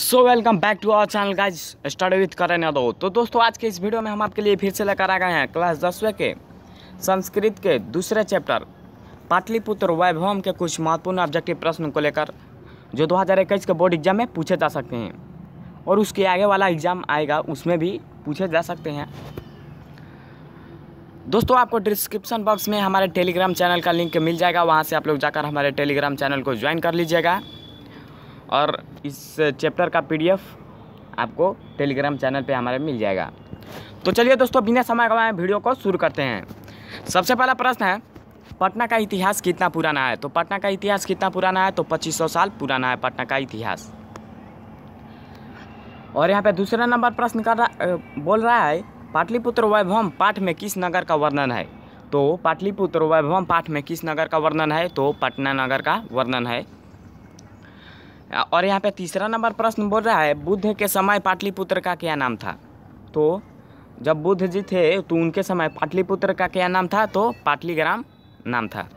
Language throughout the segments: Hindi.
so welcome back to our channel guys study with Karan Yadav तो दोस्तों आज के इस वीडियो में हम आपके लिए फिर से लेकर आ गए हैं क्लास दसवें के संस्कृत के दूसरे चैप्टर पाटलिपुत्र वैभवम के कुछ महत्वपूर्ण ऑब्जेक्टिव प्रश्न को लेकर जो 2021 के बोर्ड एग्जाम में पूछे जा सकते हैं और उसके आगे वाला एग्जाम आएगा उसमें भी पूछे जा सकते हैं दोस्तों आपको डिस्क्रिप्शन बॉक्स में हमारे टेलीग्राम चैनल का लिंक मिल जाएगा वहाँ से आप लोग जाकर हमारे टेलीग्राम चैनल को ज्वाइन कर लीजिएगा और इस चैप्टर का पीडीएफ आपको टेलीग्राम चैनल पे हमारे मिल जाएगा तो चलिए दोस्तों बिना समय गवाए वीडियो को शुरू करते हैं सबसे पहला प्रश्न है पटना का इतिहास कितना पुराना है तो पटना का इतिहास कितना पुराना है तो 2500 साल पुराना है पटना का इतिहास और यहाँ पे दूसरा नंबर प्रश्न कर रहा बोल रहा है पाटलिपुत्र वैभवम पाठ में किस नगर का वर्णन है तो पाटलिपुत्र वैभवम पाठ में किस नगर का वर्णन है तो पटना नगर का वर्णन है और यहाँ पे तीसरा नंबर प्रश्न बोल रहा है बुद्ध के समय पाटलिपुत्र का क्या नाम था तो जब बुद्ध जी थे तो उनके समय पाटलिपुत्र का क्या नाम था तो पाटलीग्राम नाम था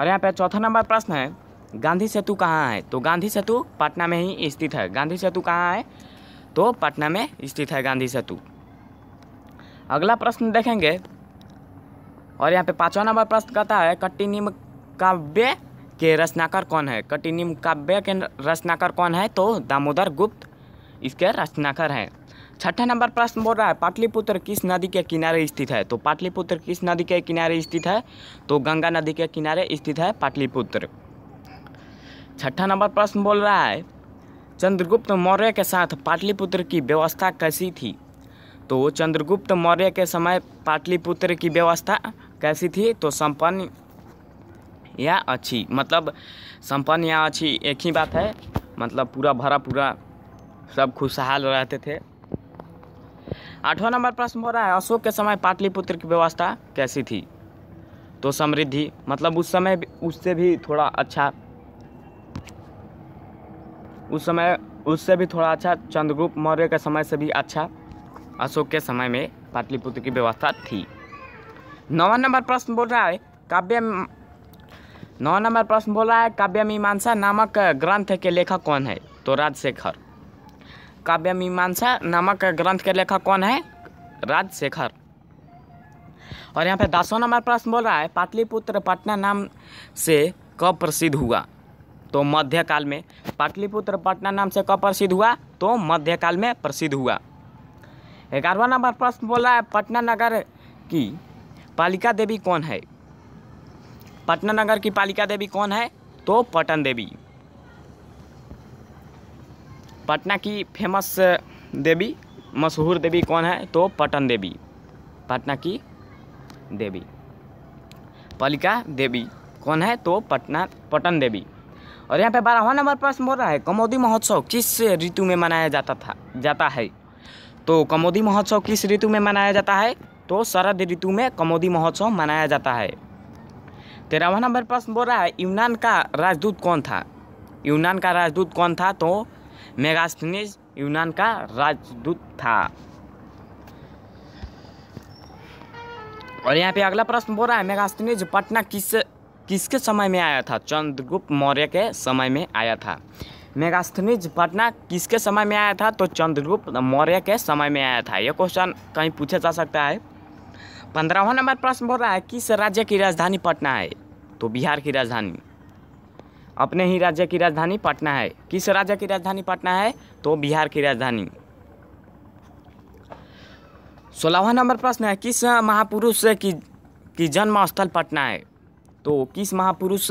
और यहाँ पे चौथा नंबर प्रश्न है गांधी सेतु कहाँ है तो गांधी सेतु पटना में ही स्थित है गांधी सेतु कहाँ है तो पटना में स्थित है गांधी सेतु अगला प्रश्न देखेंगे और यहाँ पे पाँचवा नंबर प्रश्न कहता है कट्टी नीम काव्य के रचनाकार कौन है कटिनिम काव्य के रचनाकार कौन है तो दामोदर गुप्त इसके रचनाकार हैं छठा नंबर प्रश्न बोल रहा है पाटलिपुत्र किस नदी के किनारे स्थित है तो पाटलिपुत्र किस नदी के किनारे स्थित है तो गंगा नदी के किनारे स्थित है पाटलिपुत्र छठा नंबर प्रश्न बोल रहा है चंद्रगुप्त मौर्य के साथ पाटलिपुत्र की व्यवस्था कैसी थी तो चंद्रगुप्त मौर्य के समय पाटलिपुत्र की व्यवस्था कैसी थी तो संपन्न या अच्छी मतलब संपन्न या अच्छी एक ही बात है मतलब पूरा भरा पूरा सब खुशहाल रहते थे आठवां नंबर प्रश्न हो रहा है अशोक के समय पाटलिपुत्र की व्यवस्था कैसी थी तो समृद्धि मतलब उस समय उससे भी थोड़ा अच्छा उस समय उससे भी थोड़ा अच्छा चंद्रगुप्त मौर्य के समय से भी अच्छा अशोक के समय में पाटलिपुत्र की व्यवस्था थी नवा नंबर प्रश्न बोल रहा है काव्य नौ नंबर प्रश्न बोला है काव्य मीमांसा नामक ग्रंथ के लेखक कौन है तो राजशेखर काव्य मीमांसा नामक ग्रंथ के लेखक कौन है राजशेखर और यहाँ पे दसों नंबर प्रश्न बोल रहा है पाटलिपुत्र पटना नाम से कब प्रसिद्ध हुआ तो मध्यकाल में पाटलिपुत्र पटना नाम से कब प्रसिद्ध हुआ तो मध्यकाल में प्रसिद्ध हुआ ग्यारहवा नंबर प्रश्न बोल रहा है पटना नगर की पालिका देवी कौन है पटना नगर की पालिका देवी कौन है तो पटन देवी पटना की फेमस देवी मशहूर देवी कौन है तो पटन देवी पटना की देवी पालिका देवी कौन है तो पटना पटन देवी और यहाँ पे बारहवा नंबर प्रश्न बोल रहा है कमोदी महोत्सव किस ऋतु में मनाया जाता था जाता है तो कमोदी महोत्सव किस ऋतु में मनाया जाता है तो शरद ऋतु में कमोदी महोत्सव मनाया जाता है तेरहवा नंबर प्रश्न बोल रहा है यूनान का राजदूत कौन था यूनान का राजदूत कौन था तो मेगास्थनीज यूनान का राजदूत था और यहाँ पे अगला प्रश्न बोल रहा है मेगास्थनीज पटना किस किसके समय में आया था चंद्रगुप्त मौर्य के समय में आया था मेगास्थनीज पटना किसके समय में आया था तो चंद्रगुप्त मौर्य के समय में आया था यह क्वेश्चन कहीं पूछा जा सकता है पंद्रहवा नंबर प्रश्न बोल रहा है किस राज्य की राजधानी पटना है तो बिहार की राजधानी अपने ही राज्य की राजधानी पटना है किस राज्य की राजधानी पटना है तो बिहार की राजधानी सोलहवा नंबर प्रश्न है किस महापुरुष की की जन्म स्थल पटना है तो किस महापुरुष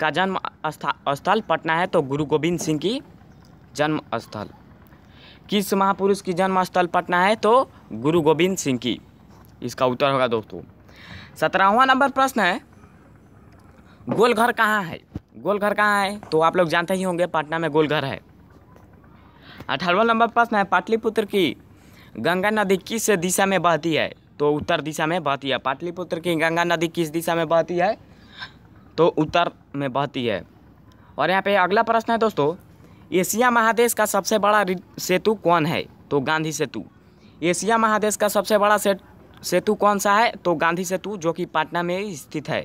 का जन्म स्थल पटना है तो गुरु गोविंद सिंह की जन्म स्थल किस महापुरुष की जन्म स्थल पटना है तो गुरु गोविंद सिंह की इसका उत्तर होगा दोस्तों सत्रहवा नंबर प्रश्न है गोलघर कहाँ है गोलघर कहाँ है तो आप लोग जानते ही होंगे पटना में गोलघर है अठारहवा नंबर प्रश्न है पाटलिपुत्र की गंगा नदी किस दिशा में बहती है तो उत्तर दिशा में बहती है पाटलिपुत्र की गंगा नदी किस दिशा में बहती है तो उत्तर में बहती है और यहाँ पे अगला प्रश्न है दोस्तों एशिया महादेश का सबसे बड़ा सेतु कौन है तो गांधी सेतु एशिया महादेश का सबसे बड़ा सेतु कौन सा है तो गांधी सेतु जो कि पाटना में स्थित है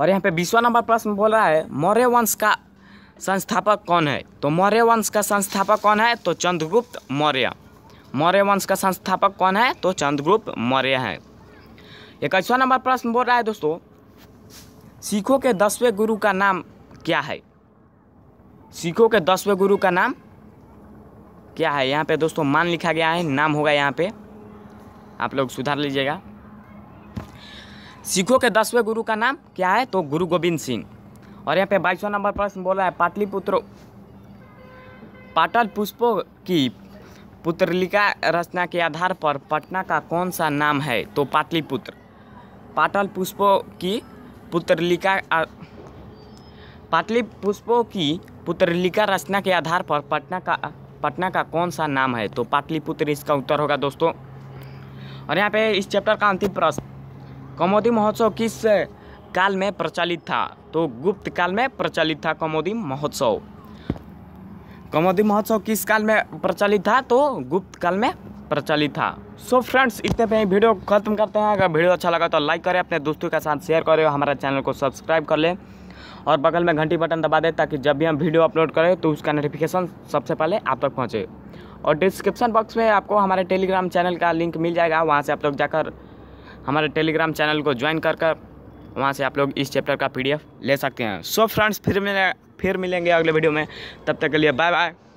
और यहाँ पे बीसवा नंबर प्रश्न बोल रहा है मौर्य वंश का संस्थापक कौन है तो मौर्य वंश का संस्थापक कौन है तो चंद्रगुप्त मौर्य मौर्य वंश का संस्थापक कौन है तो चंद्रगुप्त मौर्य है इक्कीसवा नंबर प्रश्न बोल रहा है दोस्तों सिखों के दसवें गुरु का नाम क्या है सिखों के दसवें गुरु का नाम क्या है यहाँ पे दोस्तों मान लिखा गया है नाम होगा यहाँ पे आप लोग सुधार लीजिएगा सिखों के दसवें गुरु का नाम क्या है तो गुरु गोविंद सिंह और यहाँ पे बाईसवा नंबर प्रश्न बोला है पाटलिपुत्र पाटल पुष्पों की पुत्रलिका रचना के आधार पर पटना का कौन सा नाम है तो पाटलिपुत्र पाटल पुष्पों की पुत्रलिका पाटली पुष्पों की पुत्रलिका रचना के आधार पर पटना का पटना का कौन सा नाम है तो पाटलिपुत्र इसका उत्तर होगा दोस्तों और यहाँ पे इस चैप्टर का अंतिम प्रश्न कमोदी महोत्सव किस काल में प्रचलित था तो गुप्त काल में प्रचलित था कमोदी महोत्सव कमोदी महोत्सव किस काल में प्रचलित था तो गुप्त काल में प्रचलित था सो so फ्रेंड्स इतने पे ही वीडियो खत्म करते हैं अगर वीडियो अच्छा लगा तो लाइक करें अपने दोस्तों के साथ शेयर करें और चैनल को सब्सक्राइब कर लें और बगल में घंटी बटन दबा दें ताकि जब भी हम वीडियो अपलोड करें तो उसका नोटिफिकेशन सबसे पहले आप तक पहुँचे और डिस्क्रिप्शन बॉक्स में आपको हमारे टेलीग्राम चैनल का लिंक मिल जाएगा वहाँ से आप लोग जाकर हमारे टेलीग्राम चैनल को ज्वाइन कर कर वहाँ से आप लोग इस चैप्टर का पीडीएफ ले सकते हैं सो फ्रेंड्स फिर मिले फिर मिलेंगे अगले वीडियो में तब तक के लिए बाय बाय